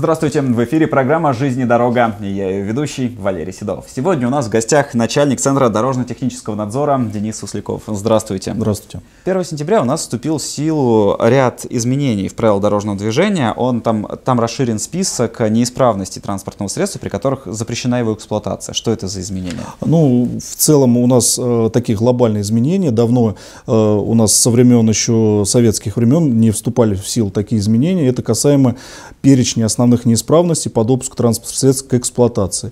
Здравствуйте, в эфире программа «Жизнь и дорога» я ее ведущий Валерий Седов. Сегодня у нас в гостях начальник Центра дорожно-технического надзора Денис Усляков. Здравствуйте. Здравствуйте. 1 сентября у нас вступил в силу ряд изменений в правила дорожного движения. Он там, там расширен список неисправностей транспортного средства, при которых запрещена его эксплуатация. Что это за изменения? Ну, в целом у нас э, такие глобальные изменения. Давно э, у нас со времен еще советских времен не вступали в силу такие изменения. Это касаемо перечня основных основных неисправностей по допуску транспортных средств к эксплуатации.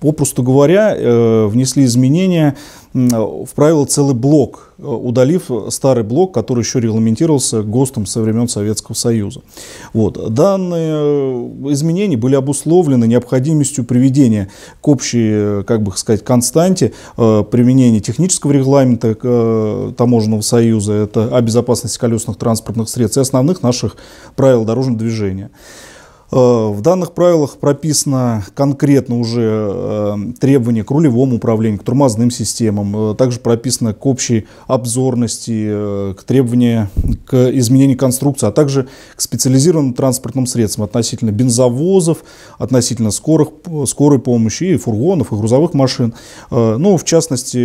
Попросту говоря, э, внесли изменения в правила целый блок, э, удалив старый блок, который еще регламентировался ГОСТом со времен Советского Союза. Вот. Данные э, изменения были обусловлены необходимостью приведения к общей, как бы сказать, константе применения технического регламента Таможенного Союза, это о безопасности колесных транспортных средств и основных наших правил дорожного движения. Э, в данных правилах прописано конкретно уже э, требования к рулевому управлению, к тормозным системам. Э, также прописано к общей обзорности, к требованиям к изменению конструкции, а также к специализированным транспортным средствам относительно бензовозов, относительно скорых, скорой помощи и фургонов, и грузовых машин. Ну, в частности,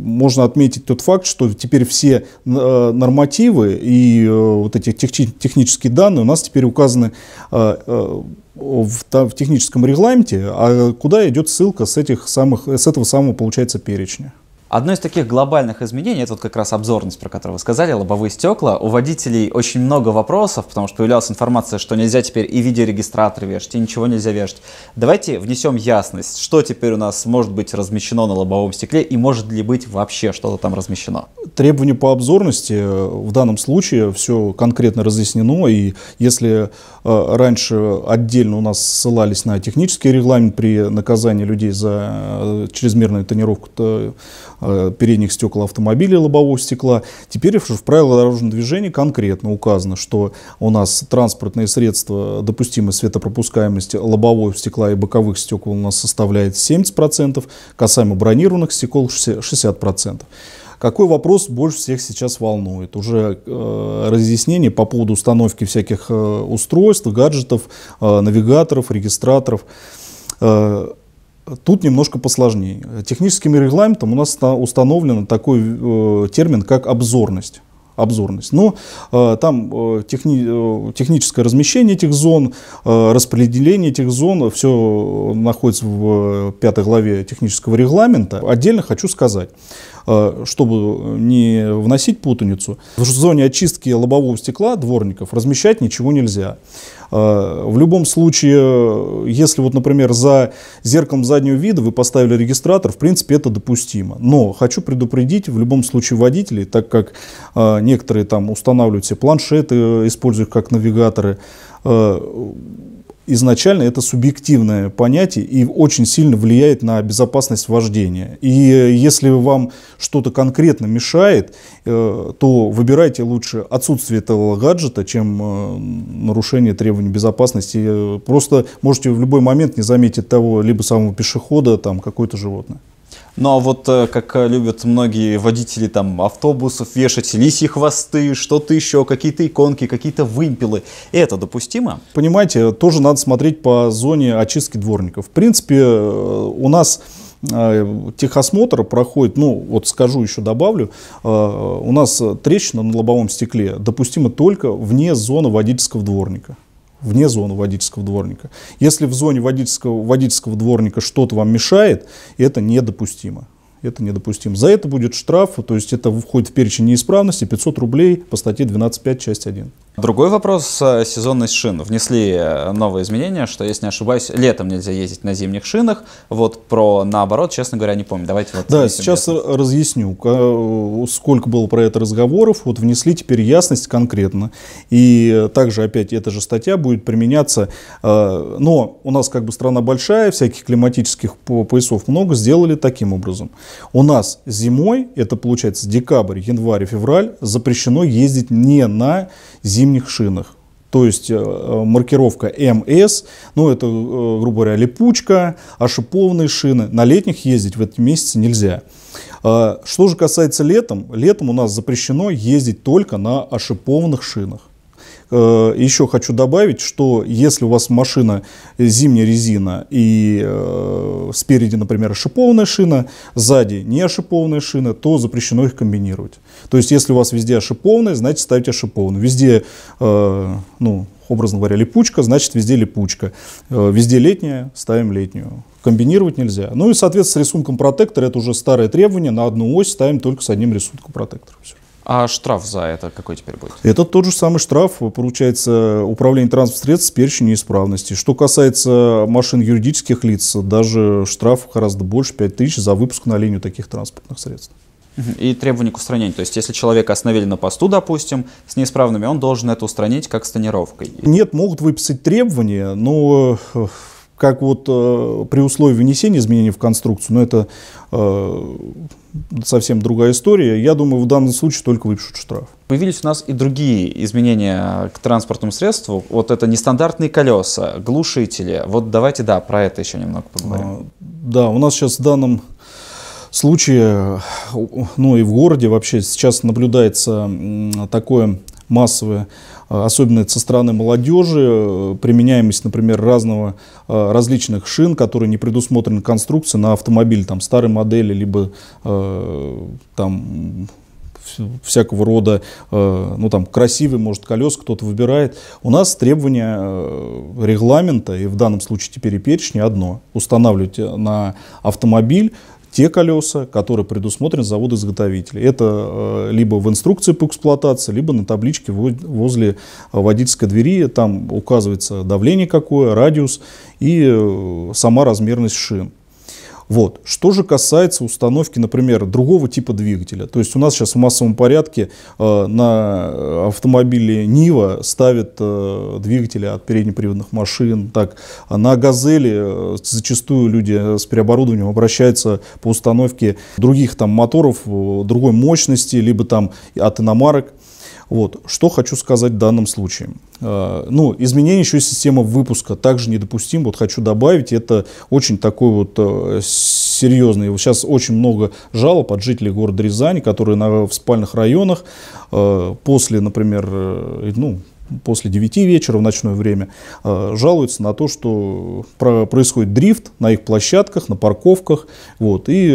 можно отметить тот факт, что теперь все нормативы и вот эти технические данные у нас теперь указаны Э, э, в, там, в техническом регламенте, а куда идет ссылка с, этих самых, с этого самого, получается, перечня. Одно из таких глобальных изменений, это вот как раз обзорность, про которую вы сказали, лобовые стекла. У водителей очень много вопросов, потому что появлялась информация, что нельзя теперь и видеорегистраторы вешать, и ничего нельзя вешать. Давайте внесем ясность, что теперь у нас может быть размещено на лобовом стекле и может ли быть вообще что-то там размещено. Требования по обзорности э, в данном случае все конкретно разъяснено, и если э, раньше отдельно у нас ссылались на технический регламент при наказании людей за э, чрезмерную тонировку Э, передних стекол автомобилей, лобового стекла. Теперь уже в правилах дорожного движения конкретно указано, что у нас транспортные средства допустимой светопропускаемости лобового стекла и боковых стекол у нас составляет 70%, касаемо бронированных стекол 60%. Какой вопрос больше всех сейчас волнует? Уже э, разъяснение по поводу установки всяких э, устройств, гаджетов, э, навигаторов, регистраторов. Э, Тут немножко посложнее. Техническим регламентом у нас установлен такой э, термин, как обзорность обзорность. Но э, там э, техни, э, техническое размещение этих зон, э, распределение этих зон, все находится в э, пятой главе технического регламента. Отдельно хочу сказать, Э, чтобы э, не вносить путаницу, в зоне очистки лобового стекла дворников размещать ничего нельзя. Э, в любом случае, если вот, например, за зеркалом заднего вида вы поставили регистратор, в принципе, это допустимо. Но хочу предупредить в любом случае водителей, так как некоторые там устанавливают себе планшеты, используют как навигаторы, изначально это субъективное понятие и очень сильно влияет на безопасность вождения. И э, если вам что-то конкретно мешает, э, то выбирайте лучше отсутствие этого гаджета, чем э, нарушение требований безопасности. Просто можете в любой момент не заметить того либо самого пешехода, там какое-то животное. Ну а вот э, как э, любят многие водители там автобусов вешать лисьи хвосты, что-то еще, какие-то иконки, какие-то вымпелы. Это допустимо? Понимаете, тоже надо смотреть по зоне очистки дворников. В принципе, э, у нас техосмотр проходит, ну вот скажу еще добавлю, у нас трещина на лобовом стекле допустима только вне зоны водительского дворника вне зоны водительского дворника. Если в зоне водительского, водительского дворника что-то вам мешает, это недопустимо это недопустимо. За это будет штраф, то есть это входит в перечень неисправности, 500 рублей по статье 12.5, часть 1. Другой вопрос э, – сезонность шин. Внесли э, новые изменения, что, если не ошибаюсь, летом нельзя ездить на зимних шинах. Вот про наоборот, честно говоря, не помню. Давайте вот Да, сейчас ясность. разъясню, э, сколько было про это разговоров. Вот внесли теперь ясность конкретно. И также опять эта же статья будет применяться. Но у нас как бы страна большая, всяких климатических поясов много, сделали таким образом. У нас зимой, это получается декабрь, январь, февраль, запрещено ездить не на зимних шинах. То есть э, маркировка МС, ну это, э, грубо говоря, липучка, ошипованные шины. На летних ездить в эти месяцы нельзя. А, что же касается летом, летом у нас запрещено ездить только на ошипованных шинах. Э, Еще хочу добавить, что если у вас машина э, зимняя резина и э, спереди, например, шипованная шина, сзади не ошипованная шина, то запрещено их комбинировать. То есть, если у вас везде ошипованная, значит ставите ошипованную. Везде, э, ну, образно говоря, липучка, значит везде липучка. Э, везде летняя, ставим летнюю. Комбинировать нельзя. Ну и, соответственно, с рисунком протектора, это уже старое требование, на одну ось ставим только с одним рисунком протектора. Все. А штраф за это какой теперь будет? Это тот же самый штраф, получается, управление транспортных средств с перечнем неисправности. Что касается машин юридических лиц, даже штраф гораздо больше, 5 тысяч за выпуск на линию таких транспортных средств. И требования к устранению. То есть, если человека остановили на посту, допустим, с неисправными, он должен это устранить как с тонировкой. Нет, могут выписать требования, но э, как вот э, при условии внесения изменений в конструкцию, но это э, совсем другая история, я думаю, в данном случае только выпишут штраф. Появились у нас и другие изменения к транспортному средству. Вот это нестандартные колеса, глушители. Вот давайте, да, про это еще немного поговорим. А, да, у нас сейчас в данном случае, ну и в городе вообще сейчас наблюдается такое массовые, э, особенно со стороны молодежи, э, применяемость, например, разного, э, различных шин, которые не предусмотрены конструкции на автомобиль, там, старой модели, либо там, всякого рода, ну там, красивый, может, колес кто-то выбирает. У нас требования регламента, и в данном случае теперь и перечня, одно. Устанавливать на автомобиль те колеса, которые предусмотрены завода-изготовителя. Это э, либо в инструкции по эксплуатации, либо на табличке возле э, водительской двери. Там указывается давление какое, радиус и э, сама размерность шин. Вот. Что же касается установки, например, другого типа двигателя. То есть у нас сейчас в массовом порядке э, на автомобиле Нива ставят э, двигатели от переднеприводных машин. Так. А на Газели э, зачастую люди с переоборудованием обращаются по установке других там моторов э, другой мощности, либо там от иномарок. Вот. Что хочу сказать в данном случае. Э, ну, изменение еще системы выпуска также недопустим. Вот хочу добавить, это очень такой вот э, серьезный. Сейчас очень много жалоб от жителей города Рязани, которые на, в спальных районах э, после, например, ну, после 9 вечера в ночное время, жалуются на то, что происходит дрифт на их площадках, на парковках, вот, и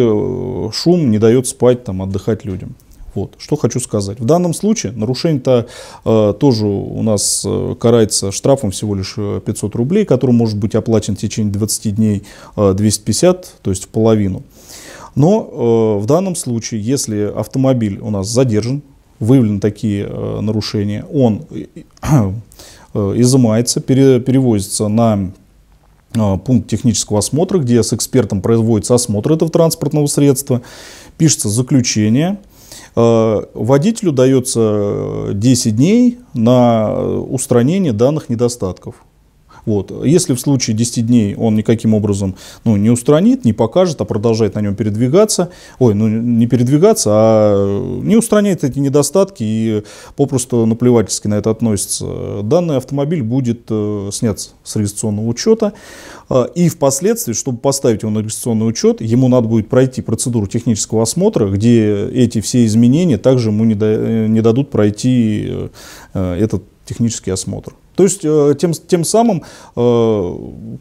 шум не дает спать, там, отдыхать людям. Вот, что хочу сказать. В данном случае нарушение-то э, тоже у нас э, карается штрафом всего лишь 500 э, рублей, который может быть оплачен в течение 20 дней э, 250, то есть в половину. Но э, в данном случае, если автомобиль у нас задержан, выявлены такие э, нарушения, он э, э, э изымается, пере, перевозится на э, пункт технического осмотра, где с экспертом производится осмотр этого транспортного средства, пишется заключение, Э, водителю дается 10 э, дней на э, устранение данных недостатков. Вот. Если в случае 10 дней он никаким образом ну, не устранит, не покажет, а продолжает на нем передвигаться, ой, ну не передвигаться, а э, не устраняет эти недостатки и попросту наплевательски на это относится, данный автомобиль будет э, снят с регистрационного учета. А, и впоследствии, чтобы поставить его на регистрационный учет, ему надо будет пройти процедуру технического осмотра, где эти все изменения также ему не, да, э, не дадут пройти этот технический осмотр. То есть э, тем, тем самым э,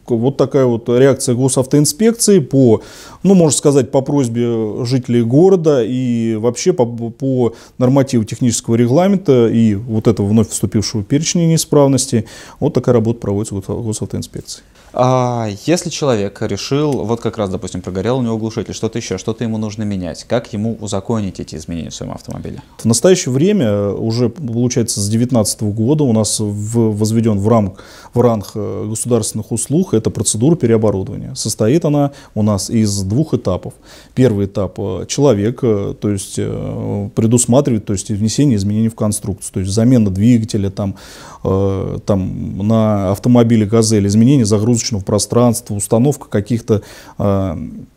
вот такая вот реакция госавтоинспекции по, ну, можно сказать, по просьбе жителей города и вообще по, по нормативу технического регламента и вот этого вновь вступившего перечня неисправности, вот такая работа проводится госавтоинспекции. А если человек решил, вот как раз, допустим, прогорел у него глушитель, что-то еще, что-то ему нужно менять, как ему узаконить эти изменения в своем автомобиле? В настоящее время, э, уже получается с 2019 года у нас в возведен в ранг, в э, ранг государственных услуг, это процедура переоборудования. Состоит она у нас из двух этапов. Первый этап э, – человек, э, то есть предусматривает то есть внесение изменений в конструкцию, то есть замена двигателя там, там, на автомобиле «Газель», изменение загрузочного пространства, установка каких-то там,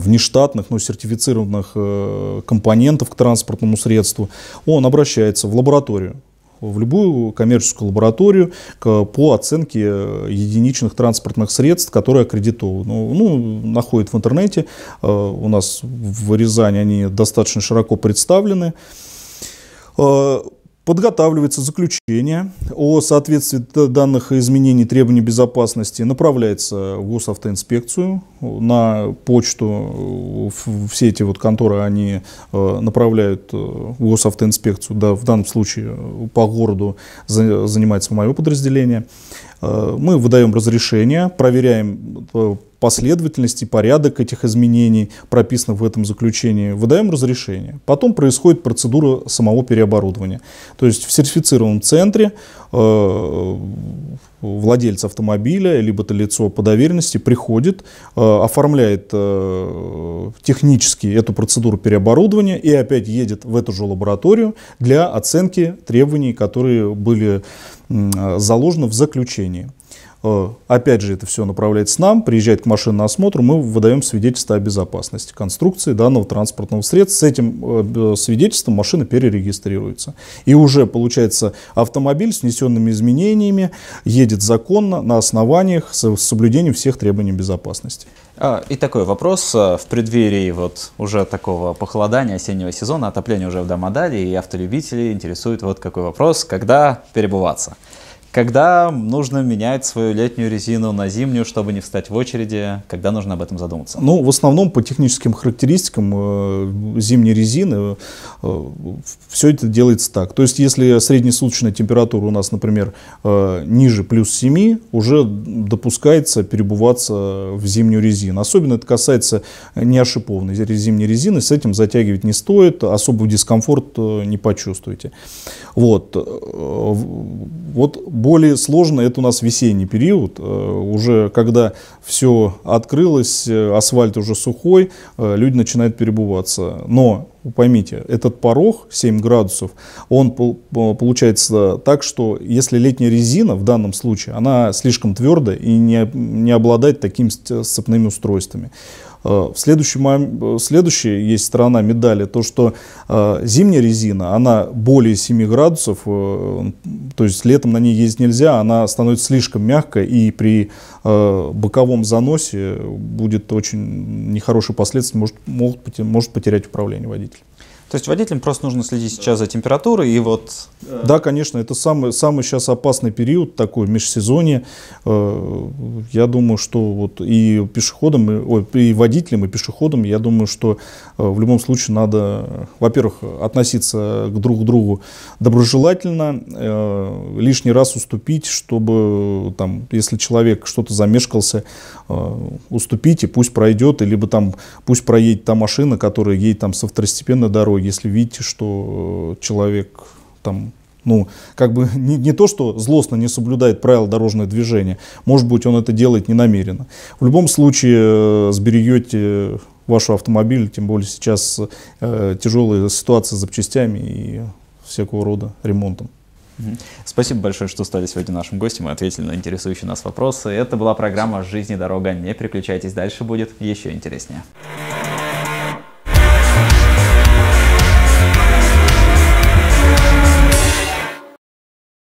внештатных, но ну, сертифицированных э, компонентов к транспортному средству, он обращается в лабораторию в любую коммерческую лабораторию по оценке э, единичных транспортных средств, которые аккредитованы. Ну, ну находят в интернете. Э, у нас в Рязани они достаточно широко представлены. Э, Подготавливается заключение о соответствии данных изменений требований безопасности, направляется в госавтоинспекцию, на почту, все эти вот конторы, они э, направляют э, в госавтоинспекцию, да, в данном случае по городу занимается мое подразделение. Э, мы выдаем разрешение, проверяем последовательность и порядок этих изменений прописано в этом заключении, выдаем разрешение. Потом происходит процедура самого переоборудования. То есть в сертифицированном центре э, владелец автомобиля, либо это лицо по доверенности приходит, э, оформляет э, технически эту процедуру переоборудования и опять едет в эту же лабораторию для оценки требований, которые были э, заложены в заключении. Э, опять же, это все направляется нам, приезжает к машинному осмотру, мы выдаем свидетельство о безопасности конструкции данного транспортного средства. С этим э, свидетельством машина перерегистрируется. И уже, получается, автомобиль с внесенными изменениями едет законно на основаниях с соблюдением всех требований безопасности. А, и такой вопрос. Э, в преддверии вот уже такого похолодания осеннего сезона, отопление уже в Дамадаре, и автолюбители интересуют вот какой вопрос, когда перебываться. Когда нужно менять свою летнюю резину на зимнюю, чтобы не встать в очереди? Когда нужно об этом задуматься? Ну, в основном по техническим характеристикам э, зимней резины э, все это делается так. То есть, если среднесуточная температура у нас, например, э, ниже плюс 7, уже допускается перебываться в зимнюю резину. Особенно это касается неошипованной зимней резины. С этим затягивать не стоит, особого дискомфорта не почувствуете. Вот. Вот более сложно это у нас весенний период, э, уже когда все открылось, э, асфальт уже сухой, э, люди начинают перебываться. Но поймите, этот порог 7 градусов, он получается так, что если летняя резина в данном случае, она слишком твердая и не, не обладает такими сцепными устройствами. Э, в следующий, э, следующая есть сторона медали, то что э, зимняя резина, она более 7 градусов, то есть летом на ней ездить нельзя, она становится слишком мягкой и при боковом заносе будет очень нехорошие последствия, может, может потерять управление водитель. То есть водителям просто нужно следить сейчас за температурой и вот... Да, конечно, это самый, самый сейчас опасный период такой, межсезонье. Э, я думаю, что вот и пешеходам, и, ой, и водителям, и пешеходам, я думаю, что э, в любом случае надо, во-первых, относиться к друг другу доброжелательно, э, лишний раз уступить, чтобы там, если человек что-то замешкался, уступить и пусть пройдет, и либо там пусть проедет та машина, которая едет там со второстепенной дороги, если видите, что э, человек там ну, как бы не, не то, что злостно не соблюдает правила дорожного движения, может быть, он это делает не намеренно. В любом случае, э, сберегете вашу автомобиль, тем более сейчас э, тяжелая ситуация с запчастями и всякого рода ремонтом. Спасибо большое, что стали сегодня нашим гостем и ответили на интересующие нас вопросы. Это была программа «Жизнь и дорога». Не переключайтесь, дальше будет еще интереснее.